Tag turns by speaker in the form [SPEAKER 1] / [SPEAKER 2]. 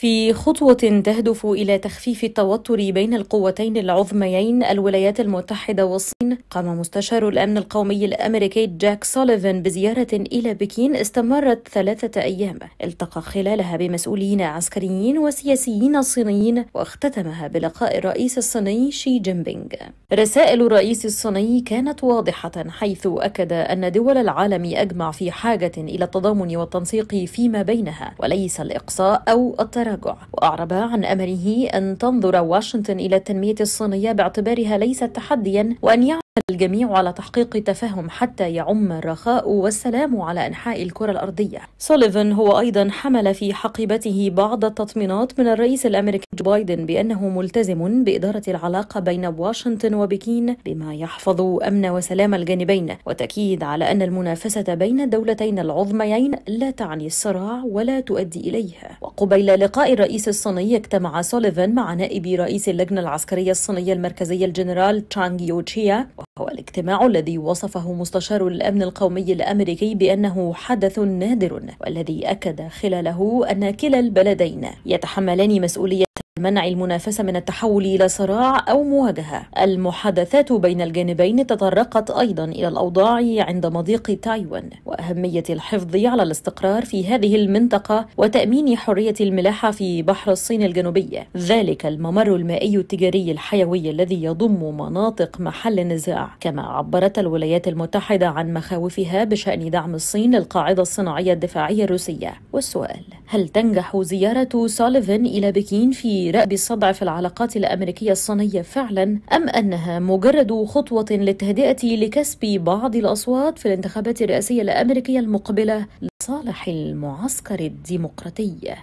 [SPEAKER 1] في خطوة تهدف إلى تخفيف التوتر بين القوتين العظميين الولايات المتحدة والصين، قام مستشار الأمن القومي الأمريكي جاك سوليفان بزيارة إلى بكين استمرت ثلاثة أيام، التقى خلالها بمسؤولين عسكريين وسياسيين صينيين واختتمها بلقاء الرئيس الصيني شي جين بينغ. رسائل الرئيس الصيني كانت واضحة حيث أكد أن دول العالم أجمع في حاجة إلى التضامن والتنسيق فيما بينها وليس الإقصاء أو التراجع التراجع وأعرب عن أمره أن تنظر واشنطن إلى التنمية الصينية باعتبارها ليست تحديا وأن الجميع على تحقيق تفاهم حتى يعم الرخاء والسلام على أنحاء الكرة الأرضية سوليفان هو أيضا حمل في حقيبته بعض التطمينات من الرئيس الأمريكي جو بايدن بأنه ملتزم بإدارة العلاقة بين واشنطن وبكين بما يحفظ أمن وسلام الجانبين وتأكيد على أن المنافسة بين الدولتين العظميين لا تعني الصراع ولا تؤدي إليها وقبيل لقاء الرئيس الصيني اجتمع سوليفان مع نائب رئيس اللجنة العسكرية الصينية المركزية الجنرال تشانغ يوتشيا هو الاجتماع الذي وصفه مستشار الأمن القومي الأمريكي بأنه حدث نادر والذي أكد خلاله أن كلا البلدين يتحملان مسؤولية منع المنافسة من التحول إلى صراع أو مواجهة المحادثات بين الجانبين تطرقت أيضا إلى الأوضاع عند مضيق تايوان وأهمية الحفظ على الاستقرار في هذه المنطقة وتأمين حرية الملاحة في بحر الصين الجنوبية ذلك الممر المائي التجاري الحيوي الذي يضم مناطق محل النزاع كما عبرت الولايات المتحدة عن مخاوفها بشأن دعم الصين للقاعدة الصناعية الدفاعية الروسية والسؤال هل تنجح زيارة سوليفن إلى بكين في رأب الصدع في العلاقات الأمريكية الصينية فعلا أم أنها مجرد خطوة للتهدئة لكسب بعض الأصوات في الانتخابات الرئاسية الأمريكية المقبلة لصالح المعسكر الديمقراطي؟